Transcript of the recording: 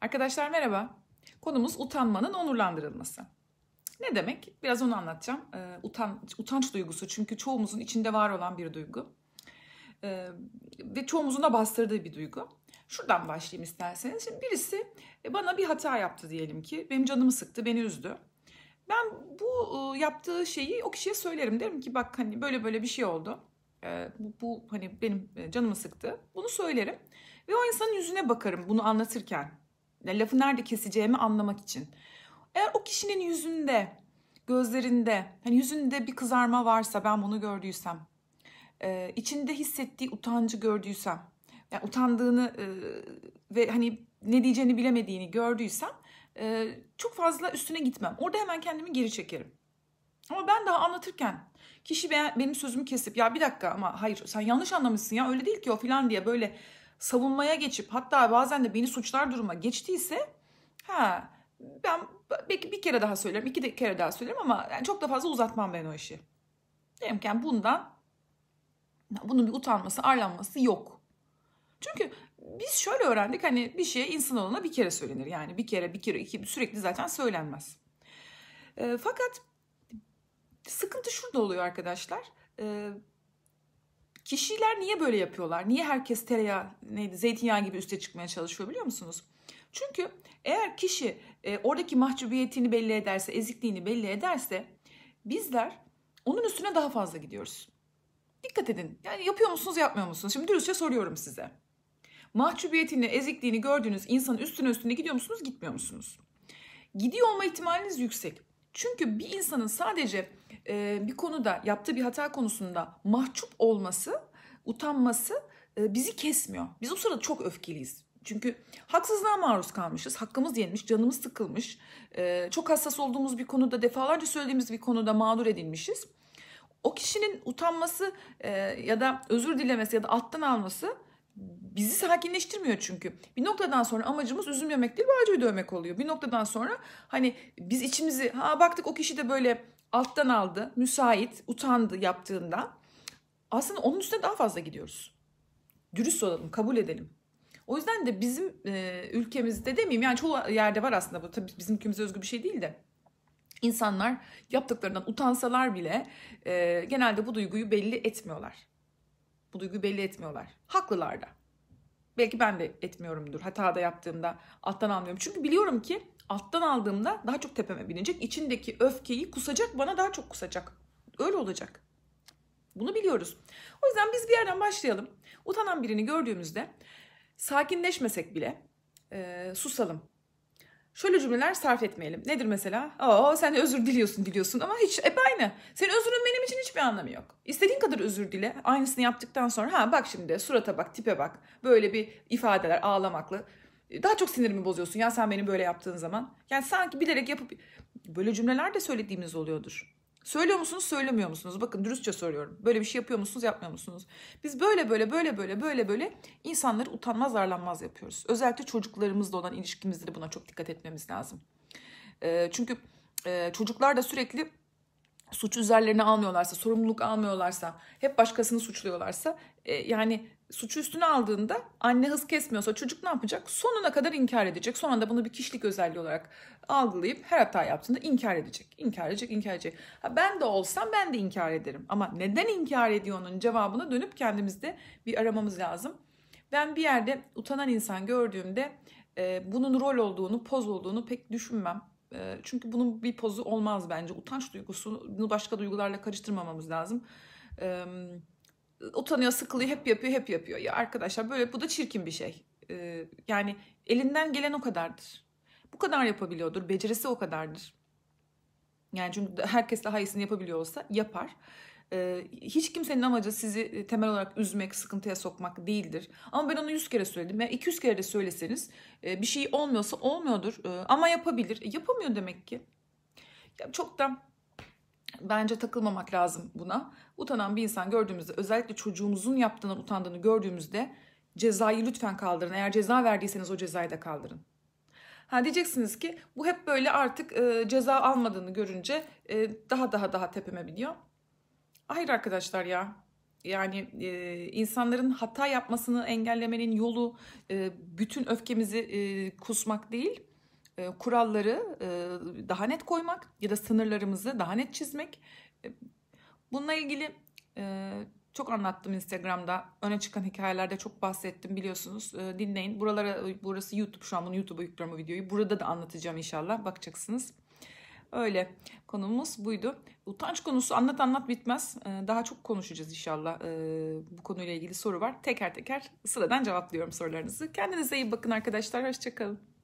Arkadaşlar merhaba. Konumuz utanmanın onurlandırılması. Ne demek? Biraz onu anlatacağım. E, utan, utanç duygusu çünkü çoğumuzun içinde var olan bir duygu. E, ve çoğumuzun da bastırdığı bir duygu. Şuradan başlayayım isterseniz. Şimdi birisi e, bana bir hata yaptı diyelim ki. Benim canımı sıktı, beni üzdü. Ben bu e, yaptığı şeyi o kişiye söylerim. Derim ki bak hani böyle böyle bir şey oldu. E, bu, bu hani benim e, canımı sıktı. Bunu söylerim. Ve o insanın yüzüne bakarım bunu anlatırken lafı nerede keseceğimi anlamak için. Eğer o kişinin yüzünde, gözlerinde, hani yüzünde bir kızarma varsa ben bunu gördüysem, e, içinde hissettiği utancı gördüysem, yani utandığını e, ve hani ne diyeceğini bilemediğini gördüysem e, çok fazla üstüne gitmem. Orada hemen kendimi geri çekerim. Ama ben daha anlatırken kişi benim sözümü kesip ya bir dakika ama hayır sen yanlış anlamışsın ya öyle değil ki o filan diye böyle savunmaya geçip hatta bazen de beni suçlar duruma geçtiyse ha ben belki bir kere daha söylerim, iki de kere daha söylerim ama yani çok da fazla uzatmam ben o işi. Derim ki yani bundan bunun bir utanması, arlanması yok. Çünkü biz şöyle öğrendik hani bir şey insan olana bir kere söylenir. Yani bir kere, bir kere, iki sürekli zaten söylenmez. E, fakat sıkıntı şurada oluyor arkadaşlar. E, Kişiler niye böyle yapıyorlar? Niye herkes tereyağı, neydi, zeytinyağı gibi üste çıkmaya çalışıyor biliyor musunuz? Çünkü eğer kişi e, oradaki mahcubiyetini belli ederse, ezikliğini belli ederse bizler onun üstüne daha fazla gidiyoruz. Dikkat edin. Yani yapıyor musunuz, yapmıyor musunuz? Şimdi dürüstçe soruyorum size. Mahcubiyetini, ezikliğini gördüğünüz insanın üstüne üstüne gidiyor musunuz, gitmiyor musunuz? Gidiyor olma ihtimaliniz yüksek. Çünkü bir insanın sadece e, bir konuda yaptığı bir hata konusunda mahcup olması, utanması e, bizi kesmiyor. Biz o sırada çok öfkeliyiz. Çünkü haksızlığa maruz kalmışız, hakkımız yenmiş, canımız sıkılmış, e, çok hassas olduğumuz bir konuda defalarca söylediğimiz bir konuda mağdur edilmişiz. O kişinin utanması e, ya da özür dilemesi ya da alttan alması bizi sakinleştirmiyor çünkü. Bir noktadan sonra amacımız üzülmemek değil bağcıyı dövmek oluyor. Bir noktadan sonra hani biz içimizi ha baktık o kişi de böyle alttan aldı, müsait, utandı yaptığında. Aslında onun üstüne daha fazla gidiyoruz. Dürüst olalım, kabul edelim. O yüzden de bizim e, ülkemizde demeyeyim yani çoğu yerde var aslında bu tabii bizim ülkemize özgü bir şey değil de insanlar yaptıklarından utansalar bile e, genelde bu duyguyu belli etmiyorlar bu duyguyu belli etmiyorlar. Haklılar da. Belki ben de etmiyorumdur. Hata da yaptığımda alttan almıyorum. Çünkü biliyorum ki alttan aldığımda daha çok tepeme binecek. İçindeki öfkeyi kusacak, bana daha çok kusacak. Öyle olacak. Bunu biliyoruz. O yüzden biz bir yerden başlayalım. Utanan birini gördüğümüzde sakinleşmesek bile e, susalım şöyle cümleler sarf etmeyelim. Nedir mesela? Oo sen de özür diliyorsun diliyorsun ama hiç hep aynı. Senin özrün benim için hiçbir anlamı yok. İstediğin kadar özür dile. Aynısını yaptıktan sonra ha bak şimdi surata bak tipe bak. Böyle bir ifadeler ağlamaklı. Daha çok sinirimi bozuyorsun ya sen beni böyle yaptığın zaman. Yani sanki bilerek yapıp böyle cümleler de söylediğimiz oluyordur. Söylüyor musunuz, söylemiyor musunuz? Bakın dürüstçe soruyorum. Böyle bir şey yapıyor musunuz, yapmıyor musunuz? Biz böyle böyle böyle böyle böyle böyle insanları utanmaz, arlanmaz yapıyoruz. Özellikle çocuklarımızla olan ilişkimizde de buna çok dikkat etmemiz lazım. çünkü çocuklar da sürekli suç üzerlerine almıyorlarsa, sorumluluk almıyorlarsa, hep başkasını suçluyorlarsa e, yani suçu üstüne aldığında anne hız kesmiyorsa çocuk ne yapacak? Sonuna kadar inkar edecek. Sonra da bunu bir kişilik özelliği olarak algılayıp her hata yaptığında inkar edecek. İnkar edecek, inkar edecek. Ha, ben de olsam ben de inkar ederim. Ama neden inkar ediyor onun cevabını dönüp kendimizde bir aramamız lazım. Ben bir yerde utanan insan gördüğümde e, bunun rol olduğunu, poz olduğunu pek düşünmem çünkü bunun bir pozu olmaz bence. Utanç duygusunu başka duygularla karıştırmamamız lazım. E, utanıyor, sıkılıyor, hep yapıyor, hep yapıyor. Ya arkadaşlar böyle bu da çirkin bir şey. yani elinden gelen o kadardır. Bu kadar yapabiliyordur. Becerisi o kadardır. Yani çünkü herkes daha iyisini yapabiliyor olsa yapar. Ee, hiç kimsenin amacı sizi e, temel olarak üzmek, sıkıntıya sokmak değildir. Ama ben onu 100 kere söyledim. Ya 200 kere de söyleseniz e, bir şey olmuyorsa olmuyordur e, ama yapabilir. Yapamıyor demek ki. Ya çok da bence takılmamak lazım buna. Utanan bir insan gördüğümüzde özellikle çocuğumuzun yaptığından utandığını gördüğümüzde cezayı lütfen kaldırın. Eğer ceza verdiyseniz o cezayı da kaldırın. Ha diyeceksiniz ki bu hep böyle artık e, ceza almadığını görünce e, daha daha daha tepeme biniyor. Hayır arkadaşlar ya. Yani e, insanların hata yapmasını engellemenin yolu e, bütün öfkemizi e, kusmak değil, e, kuralları e, daha net koymak ya da sınırlarımızı daha net çizmek. E, bununla ilgili e, çok anlattım Instagram'da. Öne çıkan hikayelerde çok bahsettim biliyorsunuz. E, dinleyin. Buralara burası YouTube şu an bunu YouTube'a yüklüyorum bu videoyu. Burada da anlatacağım inşallah. Bakacaksınız. Öyle konumuz buydu. Utanç konusu anlat anlat bitmez. Ee, daha çok konuşacağız inşallah. Ee, bu konuyla ilgili soru var. Teker teker sıradan cevaplıyorum sorularınızı. Kendinize iyi bakın arkadaşlar. Hoşçakalın.